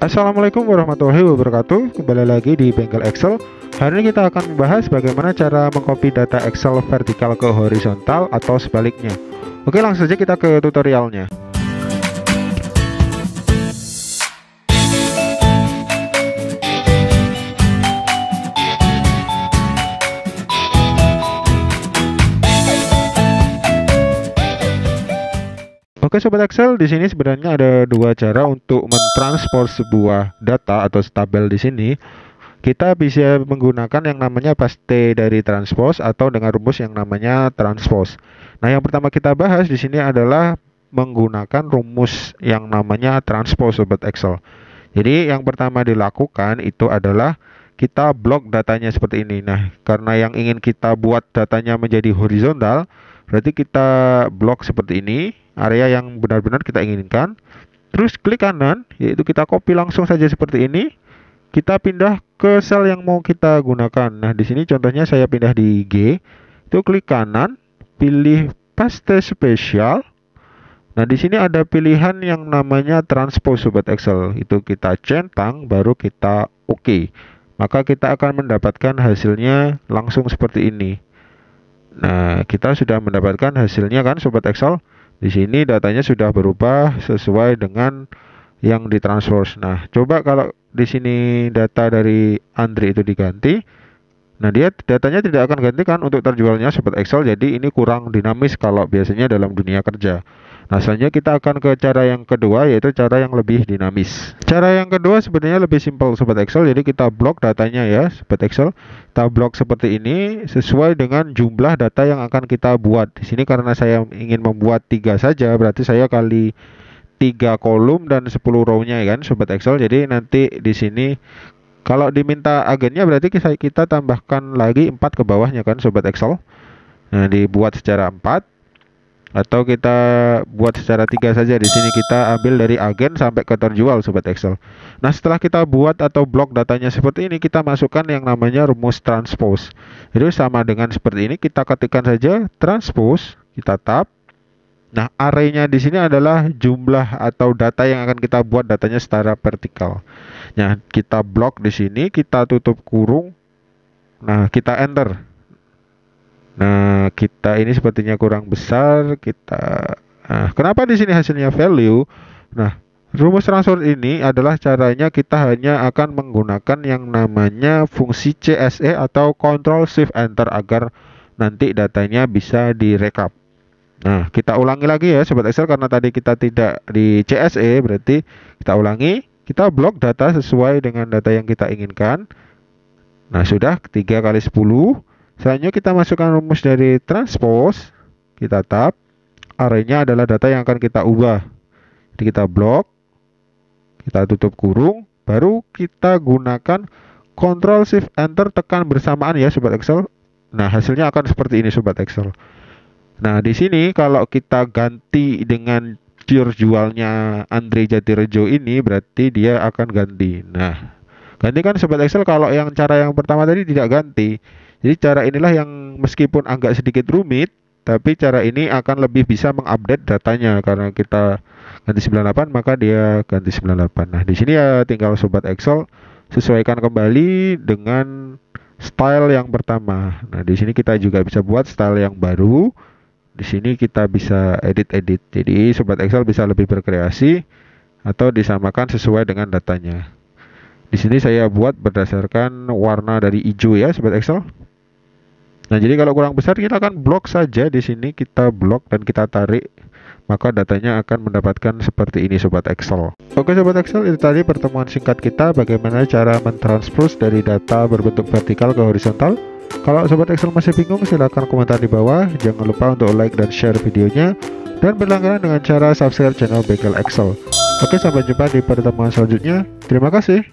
Assalamualaikum warahmatullahi wabarakatuh Kembali lagi di Bengkel Excel Hari ini kita akan membahas bagaimana cara mengcopy data Excel vertikal ke horizontal atau sebaliknya Oke langsung saja kita ke tutorialnya Oke Sobat Excel, di sini sebenarnya ada dua cara untuk mentransfer sebuah data atau tabel di sini. Kita bisa menggunakan yang namanya paste dari transpose atau dengan rumus yang namanya transpose. Nah, yang pertama kita bahas di sini adalah menggunakan rumus yang namanya transpose Sobat Excel. Jadi, yang pertama dilakukan itu adalah kita blok datanya seperti ini. Nah, karena yang ingin kita buat datanya menjadi horizontal, berarti kita blok seperti ini area yang benar-benar kita inginkan. Terus klik kanan, yaitu kita copy langsung saja seperti ini. Kita pindah ke sel yang mau kita gunakan. Nah, di sini contohnya saya pindah di G. Itu klik kanan, pilih paste spesial. Nah, di sini ada pilihan yang namanya transpose sobat Excel. Itu kita centang baru kita oke. Maka kita akan mendapatkan hasilnya langsung seperti ini. Nah, kita sudah mendapatkan hasilnya kan sobat Excel. Di sini datanya sudah berubah sesuai dengan yang ditransfer. Nah, coba kalau di sini data dari Andri itu diganti, nah dia datanya tidak akan gantikan untuk terjualnya seperti Excel. Jadi ini kurang dinamis kalau biasanya dalam dunia kerja. Nah, selanjutnya kita akan ke cara yang kedua yaitu cara yang lebih dinamis. Cara yang kedua sebenarnya lebih simpel sobat Excel. Jadi kita blok datanya ya sobat Excel. Kita blok seperti ini sesuai dengan jumlah data yang akan kita buat. Di sini karena saya ingin membuat tiga saja berarti saya kali tiga kolom dan 10 rownya ya kan sobat Excel. Jadi nanti di sini kalau diminta agennya berarti kita tambahkan lagi 4 ke bawahnya kan sobat Excel. Nah, dibuat secara 4 atau kita buat secara tiga saja di sini kita ambil dari agen sampai ke terjual sobat Excel. Nah setelah kita buat atau blok datanya seperti ini kita masukkan yang namanya rumus transpose. Jadi sama dengan seperti ini kita ketikkan saja transpose kita tap. Nah arenya di sini adalah jumlah atau data yang akan kita buat datanya secara vertikal. Nah kita blok di sini kita tutup kurung. Nah kita enter Nah, kita ini sepertinya kurang besar. Kita nah, kenapa di sini hasilnya value? Nah, rumus transfer ini adalah caranya kita hanya akan menggunakan yang namanya fungsi CSE atau Control Shift Enter agar nanti datanya bisa direkap. Nah, kita ulangi lagi ya sobat Excel karena tadi kita tidak di CSE berarti kita ulangi, kita blok data sesuai dengan data yang kita inginkan. Nah, sudah 3 kali 10 Selanjutnya kita masukkan rumus dari transpose, kita tap arenya adalah data yang akan kita ubah. Jadi kita blok, kita tutup kurung, baru kita gunakan Ctrl Shift Enter tekan bersamaan ya Sobat Excel. Nah, hasilnya akan seperti ini Sobat Excel. Nah, di sini kalau kita ganti dengan pure jualnya Andre Jatirejo ini berarti dia akan ganti. Nah, gantikan Sobat Excel kalau yang cara yang pertama tadi tidak ganti. Jadi cara inilah yang meskipun agak sedikit rumit, tapi cara ini akan lebih bisa mengupdate datanya karena kita ganti 98 maka dia ganti 98. Nah, di sini ya tinggal sobat Excel sesuaikan kembali dengan style yang pertama. Nah, di sini kita juga bisa buat style yang baru. Di sini kita bisa edit-edit. Jadi sobat Excel bisa lebih berkreasi atau disamakan sesuai dengan datanya. Di sini saya buat berdasarkan warna dari hijau ya sobat Excel. Nah, jadi kalau kurang besar kita akan blok saja di sini kita blok dan kita tarik maka datanya akan mendapatkan seperti ini sobat Excel. Oke sobat Excel, itu tadi pertemuan singkat kita bagaimana cara mentranspose dari data berbentuk vertikal ke horizontal. Kalau sobat Excel masih bingung silahkan komentar di bawah. Jangan lupa untuk like dan share videonya dan berlangganan dengan cara subscribe channel Bekel Excel. Oke, sampai jumpa di pertemuan selanjutnya. Terima kasih.